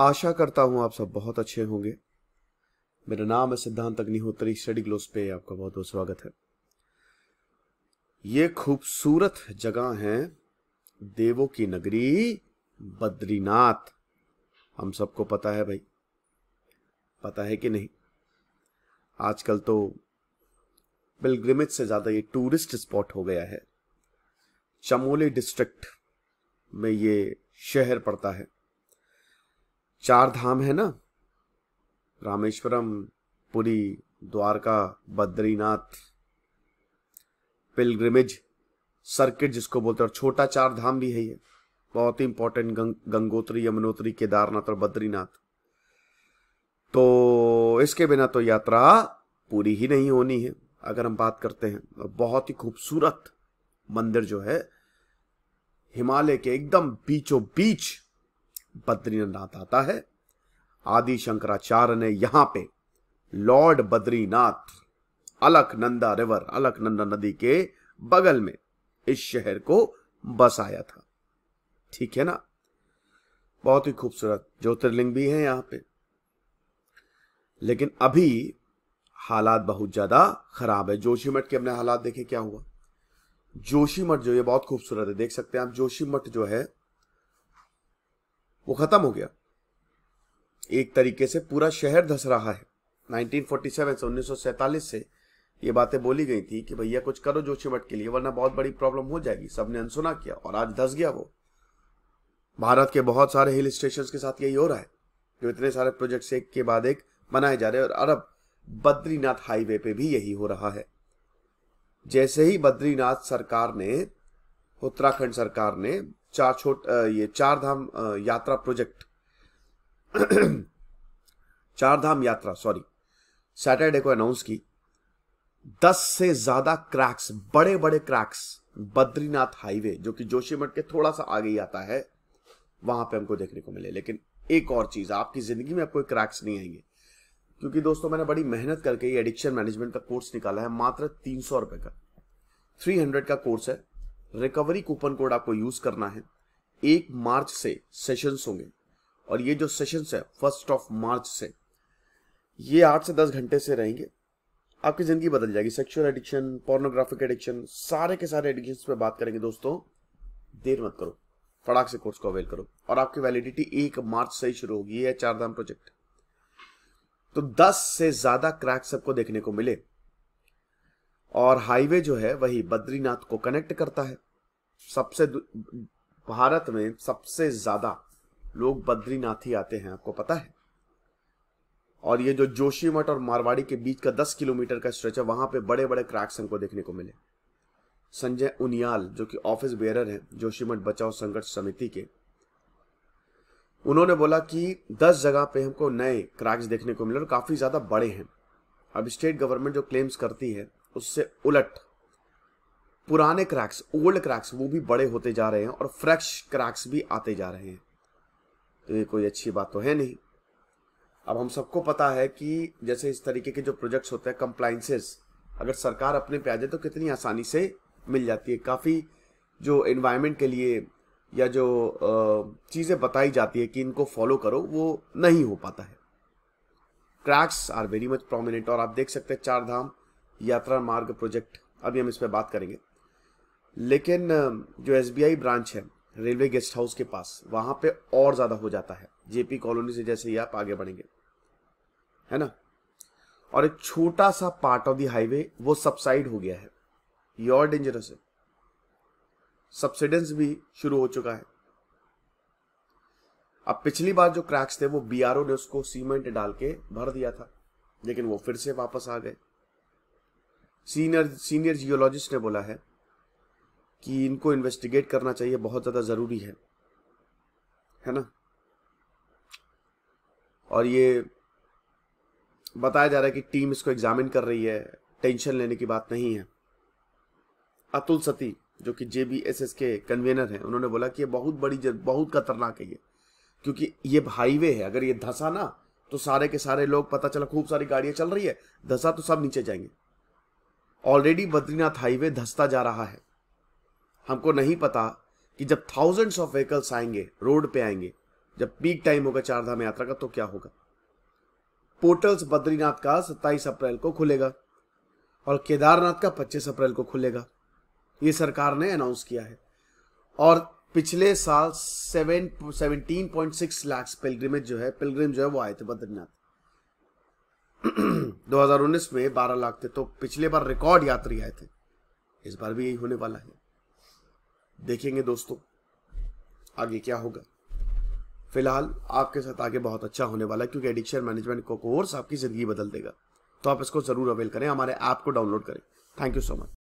आशा करता हूं आप सब बहुत अच्छे होंगे मेरा नाम है सिद्धांत अग्निहोत्री स्टडी ग्लोस पे आपका बहुत बहुत स्वागत है ये खूबसूरत जगह है देवों की नगरी बद्रीनाथ हम सबको पता है भाई पता है कि नहीं आजकल तो बिलग्रिमिज से ज़्यादा ये टूरिस्ट स्पॉट हो गया है चमोली डिस्ट्रिक्ट में ये शहर पड़ता है चार धाम है ना रामेश्वरम पुरी द्वारका बद्रीनाथ पिलग्रिमेज सर्किट जिसको बोलते हैं और छोटा चार धाम भी है ये बहुत ही इंपॉर्टेंट गंग, गंगोत्री यमुनोत्री केदारनाथ और बद्रीनाथ तो इसके बिना तो यात्रा पूरी ही नहीं होनी है अगर हम बात करते हैं और बहुत ही खूबसूरत मंदिर जो है हिमालय के एकदम बीचों बीच बद्रीनाथ आता है आदि शंकराचार्य ने यहां पे लॉर्ड बद्रीनाथ अलकनंदा रिवर अलकनंदा नदी के बगल में इस शहर को बसाया था ठीक है ना बहुत ही खूबसूरत ज्योतिर्लिंग भी है यहां पे लेकिन अभी हालात बहुत ज्यादा खराब है जोशीमठ के अपने हालात देखे क्या हुआ जोशीमठ जो ये बहुत खूबसूरत है देख सकते हैं आप जोशीमठ जो है वो खत्म हो गया एक तरीके से पूरा शहर धस रहा है 1947 से उन्नीस से ये बातें बोली गई थी कि भैया कुछ करो जोशीमठ के लिए वरना बहुत बड़ी प्रॉब्लम हो जाएगी सबने अनसुना किया और आज धस गया वो भारत के बहुत सारे हिल स्टेशन के साथ यही हो रहा है जो इतने सारे प्रोजेक्ट एक के बाद एक बनाए जा रहे हैं और अरब बद्रीनाथ हाईवे पे भी यही हो रहा है जैसे ही बद्रीनाथ सरकार ने उत्तराखंड सरकार ने चार छोट ये चार धाम यात्रा प्रोजेक्ट चार धाम यात्रा सॉरी सैटरडे को अनाउंस की दस से ज्यादा क्रैक्स बड़े बड़े क्रैक्स बद्रीनाथ हाईवे जो कि जोशीमठ के थोड़ा सा आगे ही आता है वहां पे हमको देखने को मिले लेकिन एक और चीज आपकी जिंदगी में कोई क्रैक्स नहीं आएंगे क्योंकि दोस्तों मैंने बड़ी मेहनत करके ये एडिक्शन मैनेजमेंट का कोर्स निकाला है मात्र तीन सौ रुपए का थ्री हंड्रेड का कोर्स है रिकवरी कूपन कोड आपको यूज करना है एक मार्च से सेशंस होंगे और ये जो सेशंस है फर्स्ट ऑफ मार्च से ये आठ से दस घंटे से रहेंगे आपकी जिंदगी बदल जाएगी सेक्सुअल एडिक्शन पोर्नोग्राफिक एडिक्शन सारे के सारे एडिक्शन पे बात करेंगे दोस्तों देर मत करो फटाक से कोर्स को अवेल करो और आपकी वैलिडिटी एक मार्च से ही शुरू होगी चार चारधाम प्रोजेक्ट तो दस से ज्यादा क्रैक्स सबको देखने को मिले और हाईवे जो है वही बद्रीनाथ को कनेक्ट करता है सबसे भारत में सबसे ज्यादा लोग बद्रीनाथ ही आते हैं आपको पता है और ये जो जोशीमठ और मारवाड़ी के बीच का 10 किलोमीटर का स्ट्रेच है वहां पे बड़े बड़े क्रैक्स हमको देखने को मिले संजय उनियाल जो कि ऑफिस बेरर है जोशीमठ बचाओ संघर्ष समिति के उन्होंने बोला कि 10 जगह पे हमको नए क्रैक्स देखने को मिले और काफ़ी ज़्यादा बड़े हैं अब स्टेट गवर्नमेंट जो क्लेम्स करती है उससे उलट पुराने क्रैक्स ओल्ड क्रैक्स वो भी बड़े होते जा रहे हैं और फ्रेश क्रैक्स भी आते जा रहे हैं तो ये कोई अच्छी बात तो है नहीं अब हम सबको पता है कि जैसे इस तरीके के जो प्रोजेक्ट्स होते हैं कंप्लाइंसेस अगर सरकार अपने पे आ जाए तो कितनी आसानी से मिल जाती है काफ़ी जो एनवायरमेंट के लिए या जो चीज़ें बताई जाती है कि इनको फॉलो करो वो नहीं हो पाता है cracks are very much prominent और आप देख सकते हैं चार धाम यात्रा मार्ग प्रोजेक्ट अभी हम इस पर बात करेंगे लेकिन जो एस ब्रांच है रेलवे गेस्ट हाउस के पास वहां पे और ज़्यादा हो जाता है जेपी कॉलोनी से जैसे ही आप आगे बढ़ेंगे है ना और एक छोटा सा पार्ट ऑफ द हाईवे वो सबसाइड हो गया है ये और डेंजरस है सब्सिडेंस भी शुरू हो चुका है अब पिछली बार जो क्रैक्स थे वो बीआरओ ने उसको सीमेंट डाल के भर दिया था लेकिन वो फिर से वापस आ गए सीनियर सीनियर जियोलॉजिस्ट ने बोला है कि इनको इन्वेस्टिगेट करना चाहिए बहुत ज़्यादा ज़रूरी है है ना और ये बताया जा रहा है कि टीम इसको एग्जामिन कर रही है टेंशन लेने की बात नहीं है अतुल सती जो कि जे के कन्वेनर हैं उन्होंने बोला कि ये बहुत बड़ी बहुत खतरनाक है ये क्योंकि ये हाईवे है अगर ये धसा ना तो सारे के सारे लोग पता चला खूब सारी गाड़ियां चल रही है धसा तो सब नीचे जाएंगे ऑलरेडी बद्रीनाथ हाईवे धसता जा रहा है हमको नहीं पता कि जब थाउजेंड्स ऑफ व्हीकल्स आएंगे रोड पे आएंगे जब पीक टाइम होगा चारधाम यात्रा का तो क्या होगा पोर्टल्स बद्रीनाथ का सत्ताईस अप्रैल को खुलेगा और केदारनाथ का पच्चीस अप्रैल को खुलेगा ये सरकार ने अनाउंस किया है और पिछले साल seven seventeen point six lakhs pilgrimage जो है पिलग्रिम जो है वो आए थे बद्रीनाथ 2019 में 12 लाख थे तो पिछले बार रिकॉर्ड यात्री आए थे इस बार भी यही होने वाला है देखेंगे दोस्तों आगे क्या होगा फिलहाल आपके साथ आगे बहुत अच्छा होने वाला है क्योंकि एडिक्शन मैनेजमेंट का कोर्स आपकी ज़िंदगी बदल देगा तो आप इसको ज़रूर अवेल करें हमारे ऐप को डाउनलोड करें थैंक यू सो मच